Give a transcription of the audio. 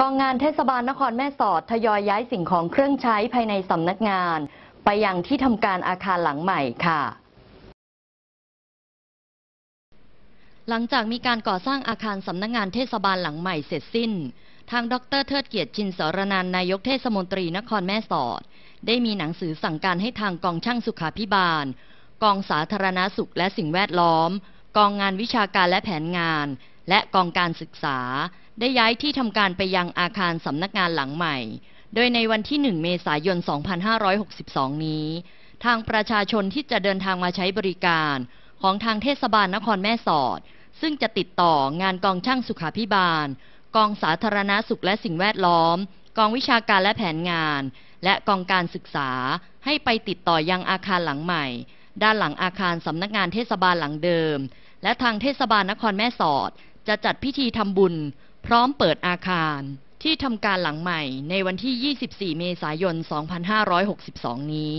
กองงานเทศบาลนครแม่สอดทยอยย้ายสิ่งของเครื่องใช้ภายในสำนักงาน ไปยังที่ทำการอาคารหลังใหม่ค่ะ หลังจากมีการก่อสร้างอาคารสำนักงานเทศบาลหลังใหม่เสร็จสิ้น ทางดร เทิดเกียรติชินสรนันนายกเทศมนตรีนครแม่สอด ได้มีหนังสือสั่งการให้ทางกองช่างสุขาพิบาล กองสาธารณาสุขและสิ่งแวดล้อม กองงานวิชาการและแผนงานและกองการศึกษาได้ย้ายที่ทำการไปยังอาคารสำนักงานหลังใหม่ โดยในวันที่ 1 เมษายน 2562 นี้ ทางประชาชนที่จะเดินทางมาใช้บริการ ของทางเทศบาลนครแม่สอด ซึ่งจะติดต่องานกองช่างสุขาพิบาล กองสาธารณาสุขและสิ่งแวดล้อม กองวิชาการและแผนงาน และกองการศึกษา ให้ไปติดต่อยังอาคารหลังใหม่ ด้านหลังอาคารสำนักงานเทศบาลหลังเดิม และทางเทศบาลนครแม่สอดจะจัดพิธีทำบุญพร้อมเปิดอาคาร ที่ทำการหลังใหม่ในวันที่ 24 เมษายน 2562 นี้